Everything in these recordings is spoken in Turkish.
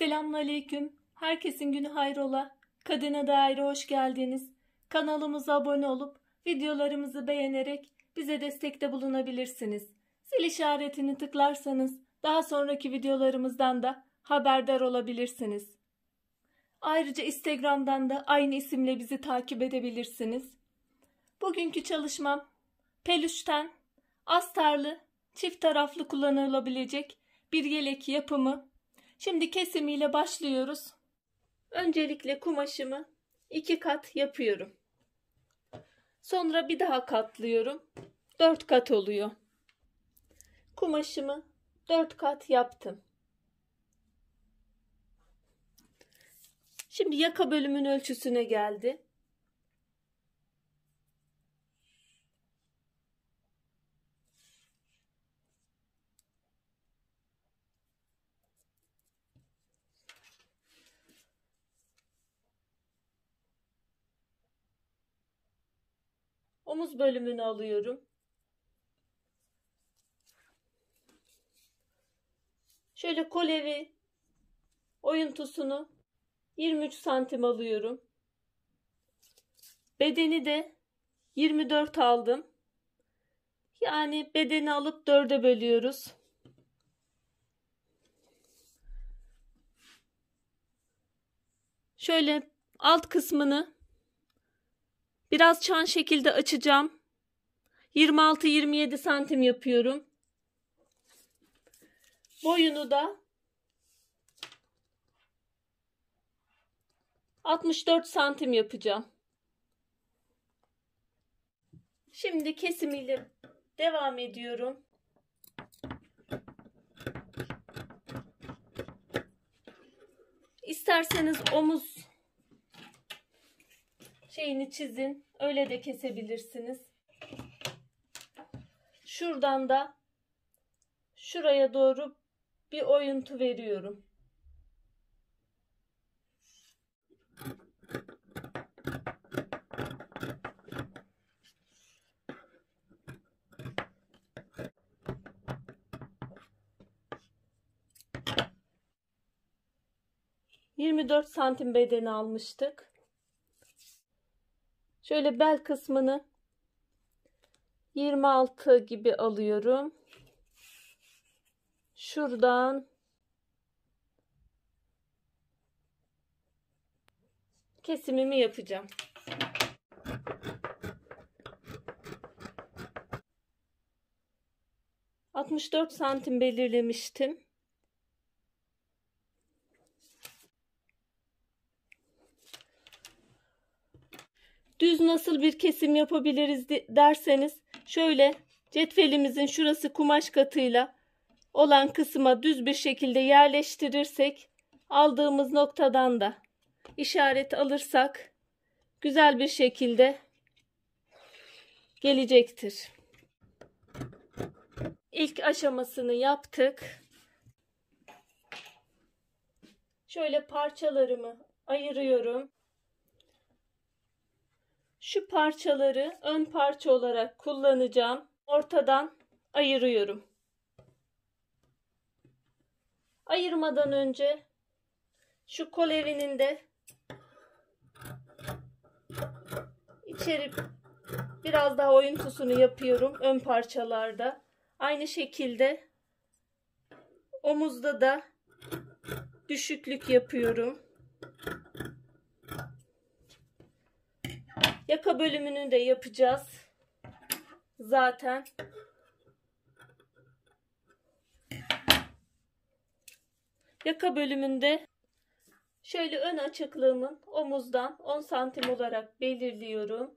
Selamünaleyküm. Herkesin günü hayrola. Kadına Dair hoş geldiniz. Kanalımıza abone olup videolarımızı beğenerek bize destekte bulunabilirsiniz. Zil işaretini tıklarsanız daha sonraki videolarımızdan da haberdar olabilirsiniz. Ayrıca Instagram'dan da aynı isimle bizi takip edebilirsiniz. Bugünkü çalışmam pelüşten astarlı çift taraflı kullanılabilecek bir yelek yapımı Şimdi kesimiyle başlıyoruz. Öncelikle kumaşımı iki kat yapıyorum. Sonra bir daha katlıyorum. Dört kat oluyor. Kumaşımı dört kat yaptım. Şimdi yaka bölümün ölçüsüne geldi. Omuz bölümünü alıyorum. Şöyle kolevi oyuntusunu 23 santim alıyorum. Bedeni de 24 aldım. Yani bedeni alıp 4'e bölüyoruz. Şöyle alt kısmını Biraz çan şekilde açacağım. 26-27 santim yapıyorum. Boyunu da 64 santim yapacağım. Şimdi kesimiyle devam ediyorum. İsterseniz omuz şeyini çizin. Öyle de kesebilirsiniz. Şuradan da şuraya doğru bir oyuntu veriyorum. Yirmi dört santim bedeni almıştık. Şöyle bel kısmını 26 gibi alıyorum. Şuradan kesimimi yapacağım. Altmış dört santim belirlemiştim. düz nasıl bir kesim yapabiliriz derseniz şöyle cetvelimizin şurası kumaş katıyla olan kısma düz bir şekilde yerleştirirsek aldığımız noktadan da işaret alırsak güzel bir şekilde gelecektir. İlk aşamasını yaptık. Şöyle parçalarımı ayırıyorum. Şu parçaları ön parça olarak kullanacağım. Ortadan ayırıyorum. Ayırmadan önce şu kol evinin de içeri biraz daha oyuntusunu yapıyorum ön parçalarda. Aynı şekilde omuzda da düşüklük yapıyorum. Yaka bölümünü de yapacağız. Zaten. Yaka bölümünde şöyle ön açıklığımın omuzdan 10 santim olarak belirliyorum.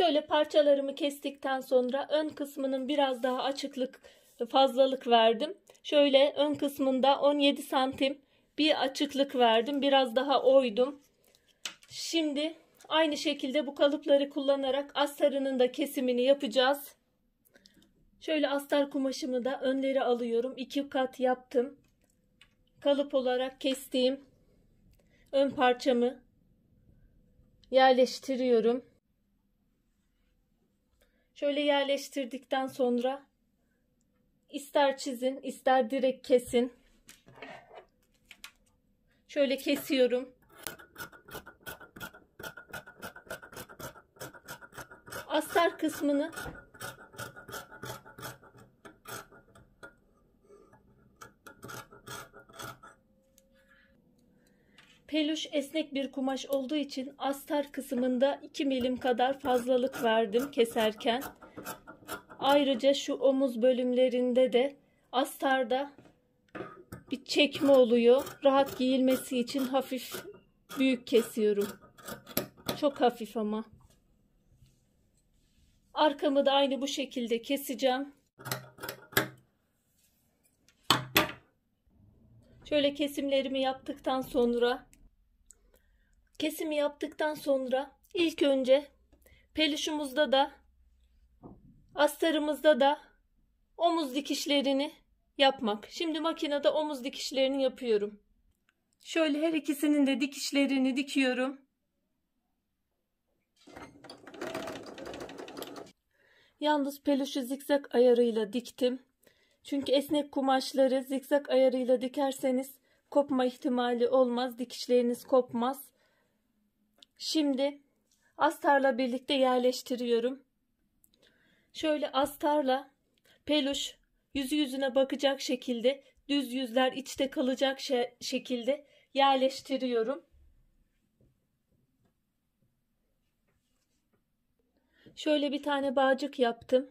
Şöyle parçalarımı kestikten sonra ön kısmının biraz daha açıklık fazlalık verdim. Şöyle ön kısmında 17 santim bir açıklık verdim. Biraz daha oydum. Şimdi aynı şekilde bu kalıpları kullanarak astarının da kesimini yapacağız. Şöyle astar kumaşımı da önleri alıyorum. 2 kat yaptım. Kalıp olarak kestiğim ön parçamı yerleştiriyorum. Şöyle yerleştirdikten sonra İster çizin, ister direkt kesin. Şöyle kesiyorum. Astar kısmını Peluş esnek bir kumaş olduğu için astar kısmında 2 milim kadar fazlalık verdim keserken. Ayrıca şu omuz bölümlerinde de astarda bir çekme oluyor. Rahat giyilmesi için hafif büyük kesiyorum. Çok hafif ama. Arkamı da aynı bu şekilde keseceğim. Şöyle kesimlerimi yaptıktan sonra kesimi yaptıktan sonra ilk önce peluşumuzda da astarımızda da omuz dikişlerini yapmak. Şimdi makinede omuz dikişlerini yapıyorum. Şöyle her ikisinin de dikişlerini dikiyorum. Yalnız peluşu zikzak ayarıyla diktim. Çünkü esnek kumaşları zikzak ayarıyla dikerseniz kopma ihtimali olmaz. Dikişleriniz kopmaz. Şimdi astarla birlikte yerleştiriyorum. Şöyle astarla peluş yüzü yüzüne bakacak şekilde düz yüzler içte kalacak şekilde yerleştiriyorum. Şöyle bir tane bağcık yaptım.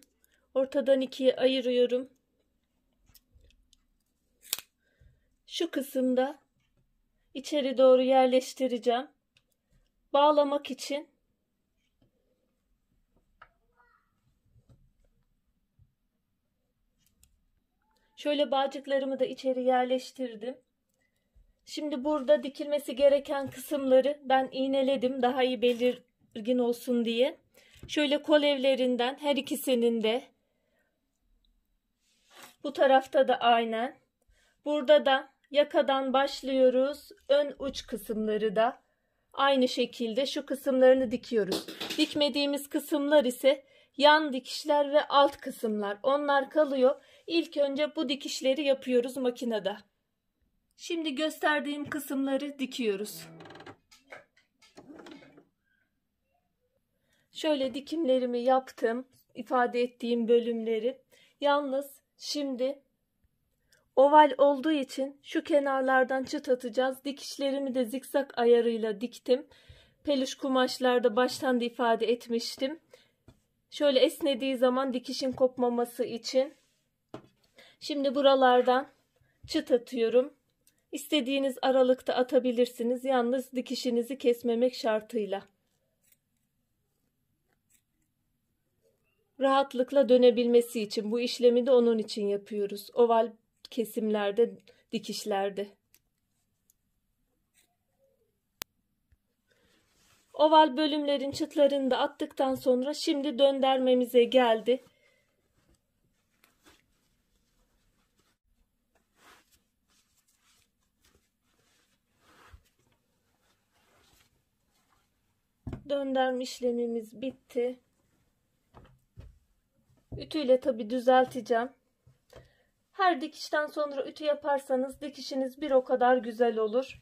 Ortadan ikiye ayırıyorum. Şu kısımda içeri doğru yerleştireceğim. Bağlamak için Şöyle bağcıklarımı da içeri yerleştirdim. Şimdi burada dikilmesi gereken kısımları ben iğneledim daha iyi belirgin olsun diye. Şöyle kol evlerinden her ikisinin de bu tarafta da aynen. Burada da yakadan başlıyoruz. Ön uç kısımları da aynı şekilde şu kısımlarını dikiyoruz. Dikmediğimiz kısımlar ise yan dikişler ve alt kısımlar. Onlar kalıyor. İlk önce bu dikişleri yapıyoruz makinede. Şimdi gösterdiğim kısımları dikiyoruz. Şöyle dikimlerimi yaptım. ifade ettiğim bölümleri. Yalnız şimdi oval olduğu için şu kenarlardan çıt atacağız. Dikişlerimi de zikzak ayarıyla diktim. Peluş kumaşlarda baştan da ifade etmiştim. Şöyle esnediği zaman dikişin kopmaması için Şimdi buralardan çıt atıyorum. İstediğiniz aralıkta atabilirsiniz. Yalnız dikişinizi kesmemek şartıyla. Rahatlıkla dönebilmesi için bu işlemi de onun için yapıyoruz. Oval kesimlerde, dikişlerde. Oval bölümlerin çıtlarını da attıktan sonra şimdi döndermemize geldi. Döndürme işlemimiz bitti. Ütüyle tabi düzelteceğim. Her dikişten sonra ütü yaparsanız dikişiniz bir o kadar güzel olur.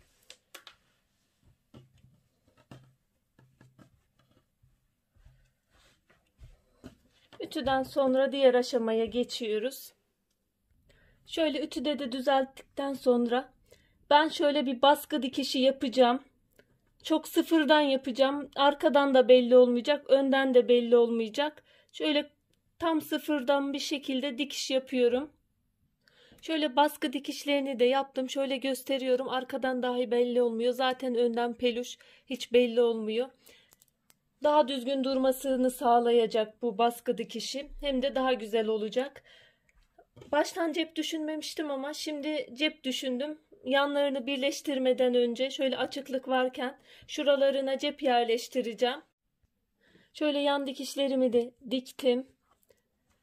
Ütüden sonra diğer aşamaya geçiyoruz. Şöyle ütüde de düzelttikten sonra ben şöyle bir baskı dikişi yapacağım. Çok sıfırdan yapacağım. Arkadan da belli olmayacak. Önden de belli olmayacak. Şöyle tam sıfırdan bir şekilde dikiş yapıyorum. Şöyle baskı dikişlerini de yaptım. Şöyle gösteriyorum. Arkadan dahi belli olmuyor. Zaten önden peluş hiç belli olmuyor. Daha düzgün durmasını sağlayacak bu baskı dikişi. Hem de daha güzel olacak. Baştan cep düşünmemiştim ama şimdi cep düşündüm yanlarını birleştirmeden önce şöyle açıklık varken şuralarına cep yerleştireceğim. Şöyle yan dikişlerimi de diktim.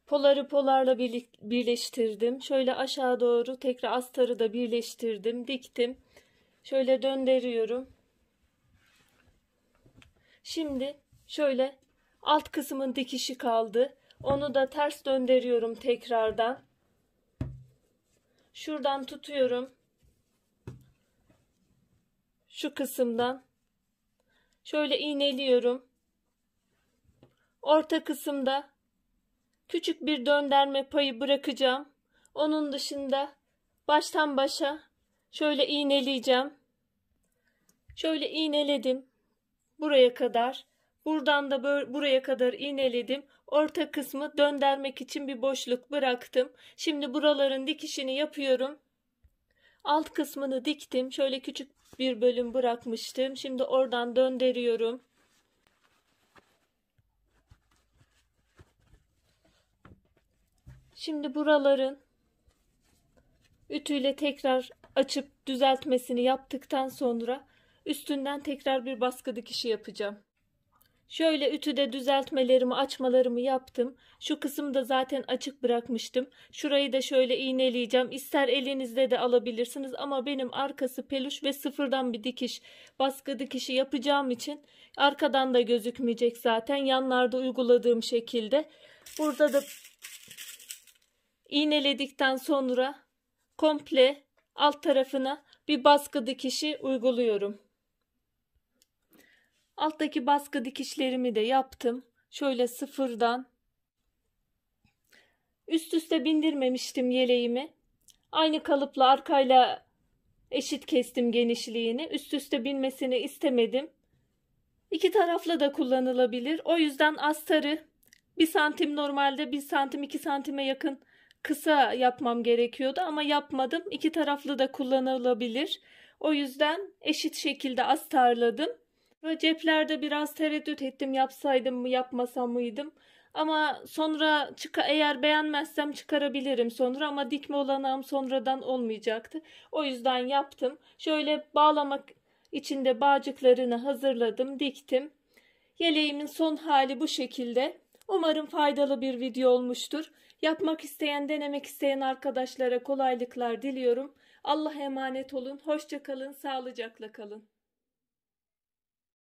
Poları polarla birleştirdim. Şöyle aşağı doğru tekrar astarı da birleştirdim. Diktim. Şöyle döndürüyorum. Şimdi şöyle alt kısmın dikişi kaldı. Onu da ters döndürüyorum tekrardan. Şuradan tutuyorum şu kısımdan şöyle iğneliyorum. Orta kısımda küçük bir dönderme payı bırakacağım. Onun dışında baştan başa şöyle iğneleyeceğim. Şöyle iğneledim buraya kadar. Buradan da böyle, buraya kadar iğneledim. Orta kısmı döndürmek için bir boşluk bıraktım. Şimdi buraların dikişini yapıyorum. Alt kısmını diktim. Şöyle küçük bir bölüm bırakmıştım. Şimdi oradan döndürüyorum. Şimdi buraların ütüyle tekrar açıp düzeltmesini yaptıktan sonra üstünden tekrar bir baskı dikişi yapacağım. Şöyle ütüde düzeltmelerimi, açmalarımı yaptım. Şu kısmı da zaten açık bırakmıştım. Şurayı da şöyle iğneleyeceğim. İster elinizde de alabilirsiniz ama benim arkası peluş ve sıfırdan bir dikiş, baskı dikişi yapacağım için arkadan da gözükmeyecek zaten. Yanlarda uyguladığım şekilde. Burada da iğneledikten sonra komple alt tarafına bir baskı dikişi uyguluyorum. Alttaki baskı dikişlerimi de yaptım. Şöyle sıfırdan. Üst üste bindirmemiştim yeleğimi. Aynı kalıpla arkayla eşit kestim genişliğini. Üst üste binmesini istemedim. İki taraflı da kullanılabilir. O yüzden astarı 1 santim normalde 1 santim 2 santime yakın kısa yapmam gerekiyordu ama yapmadım. İki taraflı da kullanılabilir. O yüzden eşit şekilde astarladım. Böyle ceplerde biraz tereddüt ettim yapsaydım mı yapmasam mıydım. Ama sonra çıka eğer beğenmezsem çıkarabilirim sonra ama dikme olanağım sonradan olmayacaktı. O yüzden yaptım. Şöyle bağlamak için de bağcıklarını hazırladım, diktim. Yeleğimin son hali bu şekilde. Umarım faydalı bir video olmuştur. Yapmak isteyen, denemek isteyen arkadaşlara kolaylıklar diliyorum. Allah'a emanet olun, Hoşçakalın, sağlıcakla kalın.